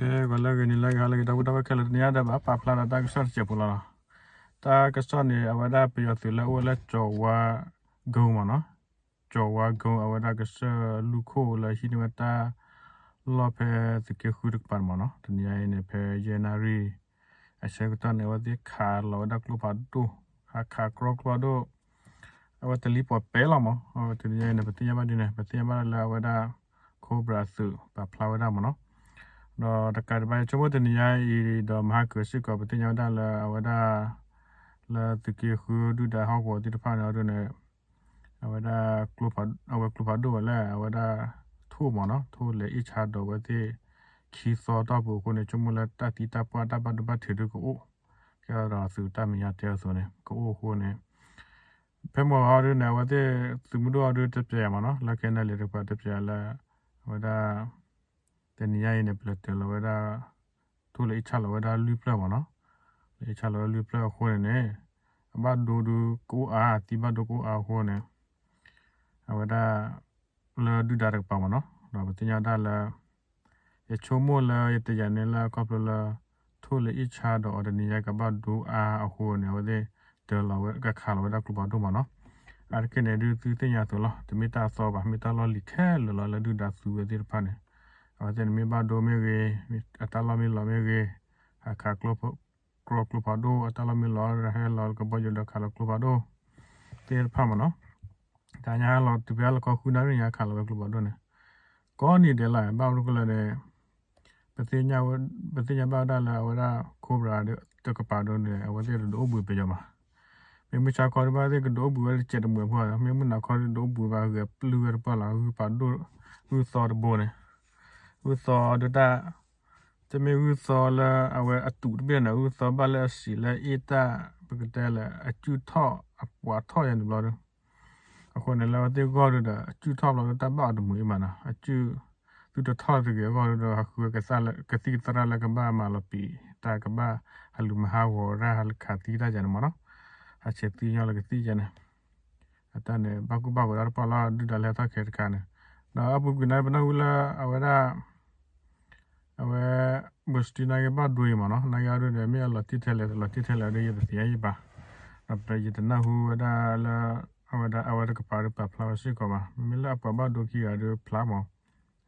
ke gola gani la gala ke tabu tabu kala niya da ba pa pla da ka sar che pula ta ka sar ni awada pe yo tula wala chowa go ma no chowa go awada ka sa lu ko la hi ni ta lo pe te ke khu dik par ma no ta niya ne pe january a che ko ta ne wa de kha lo da klo pa du kha kha kro klo do awata li po pe la ma awata niya ne pe ti ya ba ni ne pe ti ya ba la awada cobra su pa pla wa da ma no တော့တကယ်ပဲချိုးတဲ့နေရာဤတော့မဟာကရှိကပတိညာတလာဝဒလာတကေခုဒူတာဟောကိုတိတဖာနော်တို့ ਨੇ ဝဒကလုဖာဝကလုဖာဒိုလာဝဒထိုးမနော်ထိုးလေအချာတော့ဝတိခီစောတော့ဘူးကိုနေချုံမလာတတိတပတာပတပထေတို့ကိုကျတော့စုတမရတဲ့ဆိုနေကိုကိုနေဖမောဟာရနေဝတဲ့သူမတို့အရတပြရမနော်လက်ကဲနယ်လေးတော့တပြရလာဝဒါတနီယာရင်းနဲ့ပလတ်တယ်လောဝဲဒါသူလေချလောဝဲဒါလူပလတ်ပါနော်လေချလောလူပလတ်ခိုးနေအဘဒူဒူကိုအားတိဘဒူကိုအားခိုးနေအဝဒါလာဒူဒါရက်ပါမနော်ဒါပတင်ညာဒါလာရချိုမောလာရတရနေလာကောပလာထိုလေအချာတော့အဒနီယာကဘဒူအားအခိုးနေဝဲဒေလာဝဲကခါလောဝဲဒါကလူပါတော့မနော်အရကနေဒူတင်ညာတော့လားတမီတာဆောပါမီတာလောလိခဲလောလာဒူဒါစုဝဲဒီဖာနေ ajen mi ba do me ge atala mi la me ge ka klo klo klo pa do atala mi la ra he la ka ba jo da kala klo pa do ter pha ma no ta nya la tu ba la ko khu na ri nya kala klo pa do ne ko ni de la ba ru ko la ne ပသိညာဝပသိညာပါဒလာဝရကိုဘရာတကပါဒုန်လေအဝတိဒိုဘူပေကြမှာမေမချာကောဘာတဲ့ကဒိုဘူဝဲချက်တမွေဖွာမေမနာကောဒိုဘူဘာကပလူရပလာဟူပါဒိုဟူသော်ဘိုနေဥသောဒတာတမေဥသောလအဝဲအတူတပြည့်နော်ဥသောပါလက်စီလဲဧတပကတဲလဲအကျူထော့အပွားထော့ရန်ဘလောအခုနလောတေကောဒတာအကျူထော့ဘလောတပတ်တမွေးမနာအကျူသူတထော့တကေကောဒတာအခုကစားလကစီတရလကဘာမလပီတာကဘာဟလူမဟာဝရဟလခတိတာဂျန်မနော်အချက်တီညောလကတိဂျန်နာအတန်ဘကုဘကုရပလာဒူဒလဲတာခေတကနနာအပုကနဘနူလာအဝရာဝဲဘစတီနာကဘာဒွေမနော်နာရရနေမြလတိထဲလေလတိထဲလေရတဲ့ရရပါအပရတနာဟူဒါလာအဝဒအဝဒကပါရပဖလာစီကဘာမလပဘဒိုကီရဒဖလာမ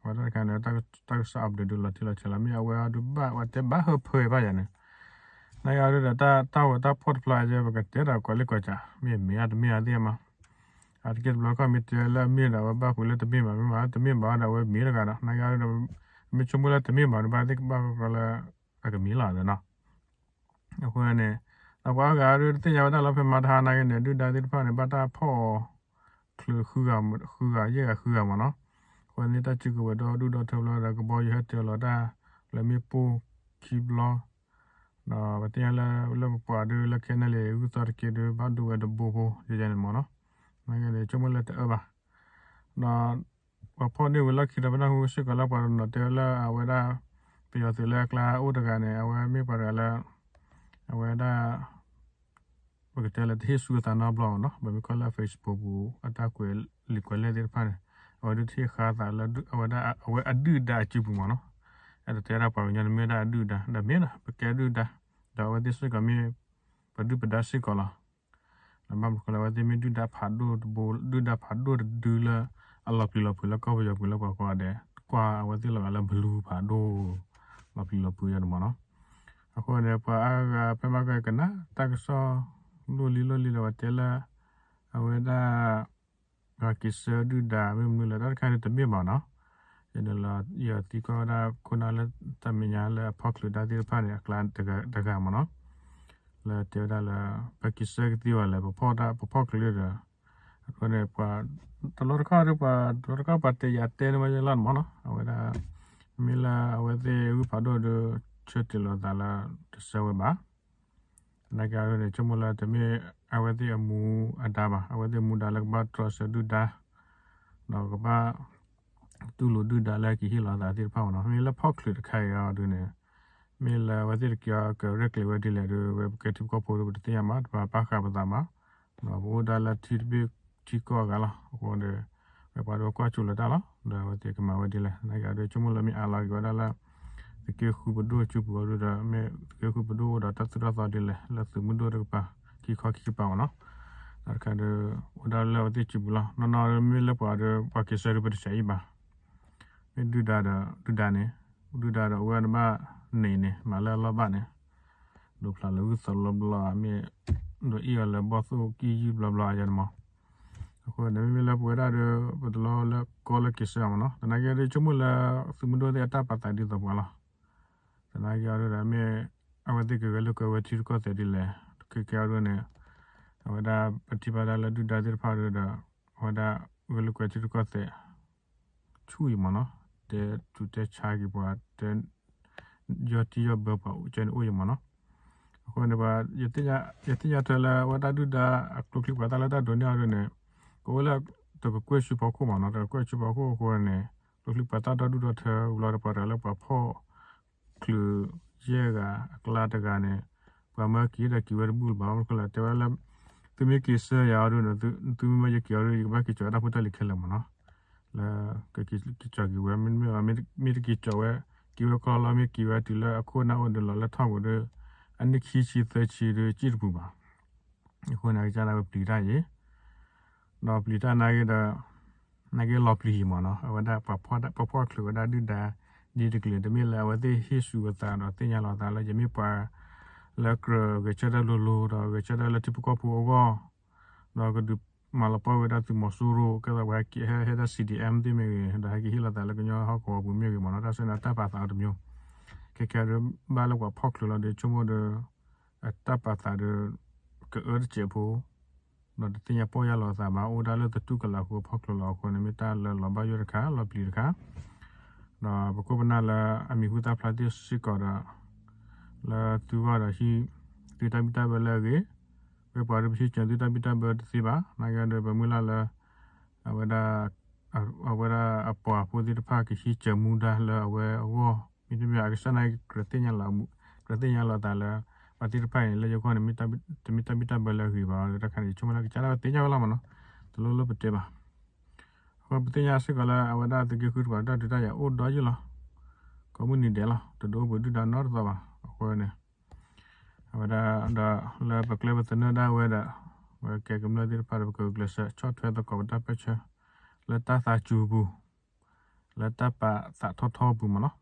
ဝဒကနတတက်ဆပ်ဒူလတိလချလာမီအဝဲဒဘဝတဘဟဖွေပါရနေနာရရတာတာဝတာပေါ့ဖလာကြဘကတဲရကလကချမီမီအဒမီအဒီမအတကက်ဘလကမီတဲလာမီလာဘဘကိုလက်တမီမမတမီဘာဒါဝဲမီရကနာနာရရมิชมูลาตมีบาร์บาติกบาร์กละอากมีลาเนาะအခုကနေနောက်ပါကရတင်ရတာလောက်ဖမှာထားနိုင်နေတူတာတိဖာနေပါတာဖော့ခလူခူကခူကရဲ့ခူကမနော်ခွန်နေတာချူကတော့ဒူတော့ထလာတာကဘောရတဲ့လာတာလမေပူခီဘလာနော်ဗတင်လာလမပွားဒူလခဲနလေဥသရကေဒူဘတ်ဒူကဒဘူဘူရကြနေမနော်ငါကလေချုံမလက်အဘနော်ว่าพ่อเนี่ยเวลาคิดว่าน่าหูชิกละปารนเตละเอาไว้ได้ปีอติละกลาอุตกันเนี่ยเอาไว้ไม่ปาระละเอาไว้ได้ปกติละที่สุดตานาบลองเนาะแบบก็ละ Facebook กูอัตากูลิกละเดี๋ยวพันเอาดูที่ขาตาละเอาไว้ได้เอาไว้อดื้อดาจิบุมาเนาะအဲ့တော့တရားပါဝင်ရမယ်ဒါဒူဒါဒါမင်းလားပကဲဒူဒါဒါဝတိစကမေပဒူပဒါစိကလာနမမကလာဝတိမင်းဒူဒါဖာဒူဘူဒူဒါဖာဒူဒူလာအလပီလပူလကောပယပူလကွာကွာတဲ့ကွာဝတိလကလဘလူးပါဒိုလပီလပူရမနော်အခုလည်းပါအားကပြမကကနတက္ကစလိုလီလိုလီလဝတဲလာအဝေဒာကကိစဒူဒါမေမူလာတော့ခိုင်တမြေပါနော်ရနလာယတိကောဒါခုနလာတမညာလာဖောက်လူဒါဒီဖာနေကလန်တကတကမနော်လာတေဒါလာပကိစကတိဝလာပေါ်တာပေါ်ကလေးဒါ Ore pa talor ka ore pa talor ka pa te ya te ma je lan mana awera mila awete u pa do do chete lo dala tsawe ba na ga ore chumula te me awete amu adaba awete mu dala ba trust du da no ga ba tu lo du dala ki hi la da ti pa no mila phok lu khai ya du ne mila awete ki ya correct le we dile web ke tip ko po ru te ya ma ba pa kha ba ma no bo dala tit bi tiko gala ko de pa do kwa chula dala da wa te kama wa dile na ga de chumu lami ala ga dala te ke khu bodo chu bo do da me ke khu bodo da ta tra sa dile la su mu do pa ki kho ki pa no ar ka de oda la wa te chu bula na na me la pa de pa ke sa ri pa sai ba me du da da du da ne du da da wa ma ne ne ma la la ba ne do pla lu sa lo bla me do i ala ba so ki bla bla ya ma အခုနမီလာပွေရာရပဒလောလကောလကိစမနော်တနကရချုံမလာဖီမဒိုတဲ့အတာပတန်ဒီတော့ဘလားတနကရရမေအဝတိကကလကဝတိကတဲ့ဒီလေကေကရနဲ့ဝဒပတိပါဒလဒုဒါဇရဖာရဒဝဒဝလကဝတိကတဲ့ချူီမနော်တဲ့သူတဲ့ချာကြီးပွားတဲ့ယောတိယောဘပအကျန်အိုယမနော်အခုနဘာယတိယယတိယထလာဝဒဒုဒါအကလုကလပဒလတာဒုန်ရရနဲ့ကိုလာတကကွေရှိပခုမနော်တကွေရှိပခုကိုနေလူလူပတာတဒုဒထဥလာပရလပဖို့ကလူရေကအကလာတကနေပမကီရကီဝရဘူလဘာမကလာတဝလာသူမကိစရာရုနသူသူမရကီရဘကီချောတာဖတလိခဲလမနော်လာကကီကီချာကီဝမင်းမမမကီချောဝဲကီဝကလာမကီဝတူလာအခုနာဝဒလလထောက်ဝဒအနိခီချီသချီရချီရပူပါခုနာကြလာပလီရရဲ့เราปลิตานายเดนายเราปลีมาเนาะวันได้ปะพอดปะพอดหรือว่าได้ดูดาดีดีกลิ่นแต่ไม่แล้ววันที่ฮิสุตาเราที่ยาเราตาเราจะไม่ปะแล้วก็เวชได้ลูลูเราเวชได้เราที่พวกผู้ก็เราก็ดูมาละพอเวลาที่มอสูรุก็แบบว่าเฮ้เฮ้ได้ซีดีเอ็มที่มีได้กี่ฮิลาตาแล้วก็ย้อนเขาขอบุญมีกี่มันเราเสนอตาปาตาดุมยูแค่แค่เรื่องบ้านเราก็พอกหรือเราเดี๋ยวชั่วโมงเดียวตาปาตาเดียวก็เออเจ็บผู้ลอดตียาปอยาลอซาบาโอดาลอตะตุกะลาหัวพอกลอลอคนเมตาลอลอบายอรคาลอปลีรคาลอบกุบนาลาอมิฮุตาพลาติสิกอราลาตูวาราฮีตีตาบิตาบลาเกเวปาริบิชันตีตาบิตาบดสิบานากาเดบมุลาลาอวดาอวดาอปวาพูดิตภาคิชิจมูดาลาอเวอวมิตเมียอักษณะกระติญาลามุกระติญาลาตาลาအတိတဖိုင်လေရောက်ကနေမိတတမိတမိတဘလခီပါရခဏချုံလာကြလာတင်ကြလာမနော်တလုံးလုံးပတဲပါဟောပတင်ရစကလာအဝဒတကခုပါတတတရအိုဒေါ်ယူလာကွန်မြူနတီလာတဒိုဘဒူဒါနော်တော့ပါအခုနေအဝဒဒါလာပကလဘတနဒါဝဲဒါဝဲကဲကမလာဒီပါဘကဂလဆာချော့ထွဲတော့ကောတာပချာလက်တာသာချူဘူးလက်တာပါသာထောထောဘူးမနော်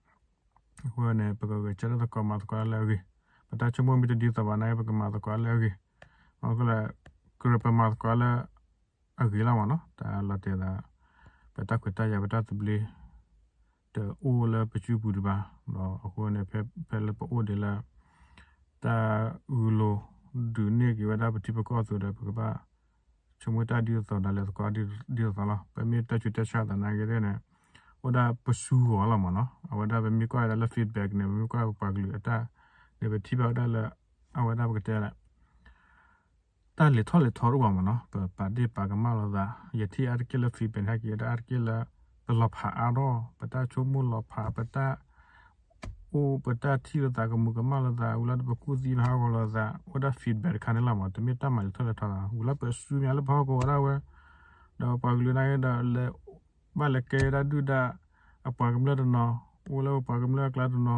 အခုနေပကကကျတော့ကောမတ်ကောလာကြီး patachum mo mito dita ba nai paka mata kwala agi makula kurepa mata kwala agi la wana ta la te da pata kwita ya pata tibli te o la pachu buru ba no ako ne pe pe la pa o de la ta ulo du ne ki wada pati pa kwa so da paka ba chumu ta dita so da le kwa dita so la pa mi ta chu ta sha da na ge de ne ဝဒါပစုဟောလာမနော်ဝဒါပဲမိကွာလာဖီဒ်ဘက်နဲ့မိကွာပါကလူအတာเดี๋ยวไปที่บ้านได้ละเอาไว้ได้ปกติละแต่เลทอเลทอรู้ว่ามันเนาะเปิดปาดีปากมาเราละอย่าที่อาร์กิลฟีเป็นฮักอย่าอาร์กิลปลอบหาอารอปตาชมูลอบหาปตาอูปตาที่เราตากมุกมาเราละอุลัดปกูซีนฮาวเราละอุลัดฟีดแบ็กคันละมันตัวมีตามาเลทอเลทอละอุลัดเปิดซูมีอะไรพอก็ว่าเราเว้ยดาวปากลูนายดาวเลบ้านเลเกดาดูดาอปากมเลดนออุลัดปากมเลกลาดนอ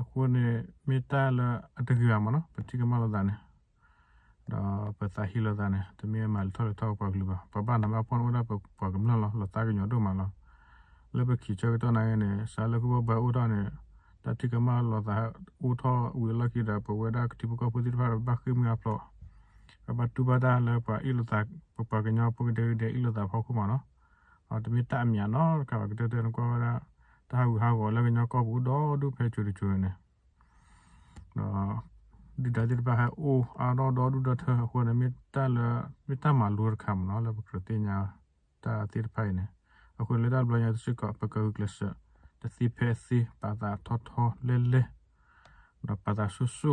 အခုနေမေတ္တာလာအတကြီးရမနော်ပတိကမလာဒါနေဒါပသဟီလာဒါနေတမီမလထလထောက်ပါကလူပါပပနမပွန်ဝဒပပကမလာလတာကညတို့မလာလဘခိချေကတော့နိုင်နေစာလကဘဘဥဒါနေတတိကမလာဒါဥထောဝီလကိဒါပဝဒကတိပကပတိဖာဘခိမယဖလောပတူပဒါလပအီလတာပပကညပကဒေဒေအီလတာဖောက်ခုမနော်အော်တမီတအမြန်နော်ကကတဲ့တဲ့ကွာရတာဟုဟာကိုလကညကောဘူးတော့ဒုဖဲချူချူနေနော်ဒီဒါဒီပါဟအိုအာတော့တော့ဒုဒထဟိုနမီတာလမီတာမလူရခမ်နော်လပကတိညာတာတိဖိုင်နေအခုလေဒါဘလညာသူကပကောကလစတစီဖဲစီပါတာထောထောလဲလဲတော့ပါတာဆူဆူ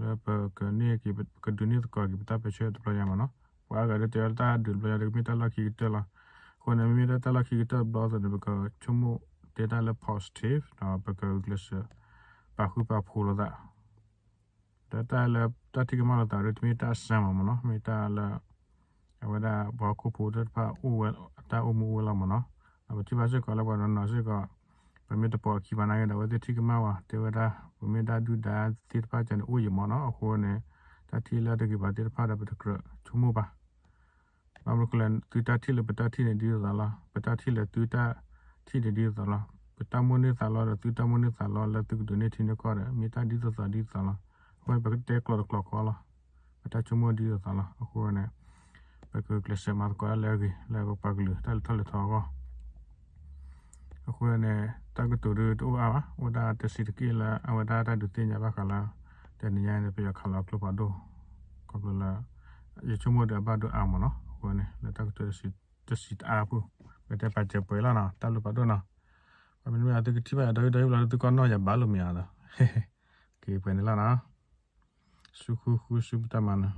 လပကနေကိပကဒုနီတကောကိပတာပချေတပညာမနော်ဝါကရတဲ့တာဒုဘလညာမီတာလခိတလာဟိုနမီတာလခိတဘလောဇန်ဘကချုံမို့ data le positive no bako glasa paku pa phulo da data le tati ke mala ta ritmi ta sama mono mi ta la awada ba ko pu da pa u ta u mu la mono aba ti ba se ko la ba no se ko pa mi ta pa ki ba na ya da wa ti ke ma wa te wa da pa mi da du da ti pa jan u yi mono ko ne ta ti la de ki ba ti pa da ba ta kra chu mu ba ဘာမလို့ကလန်တူတာတိလေပတာတိနေဒီလာလာပတာတိလေတူတာထိတတိသလားပတမုန်သလားတူတမုန်သလားလက်တုဒုန်ထိနကောရမေတာဒီသသဒီသလားဘယ်ပကတဲ့ကလော်ကလော်ကောလားပတချုံမဒီသလားအခုနဲ့ပကကလစမတ်ကောလဲကြီးလဲကပကလူတလထလထောကောအခုနဲ့တကတူရတူအာဝဒတစီတကီလာအဝဒတာဒုတင်ညာဘခလာတနေရနေပြခလာကလပဒိုကပလာရချုံမဒဘဒအာမနော်အခုနဲ့လက်တကတူရစီတစီအာဘူးแต่ปัจเจ็บป่วยแล้วนะตาลุปัดด้วยนะมันไม่เอาตัวที่ไปเอาได้ได้เราตัวก้อนน้อยอย่าบ้าลุมีอะไรเฮ้เก็บไปนี่แล้วนะสุขุขุสุบตามันนะ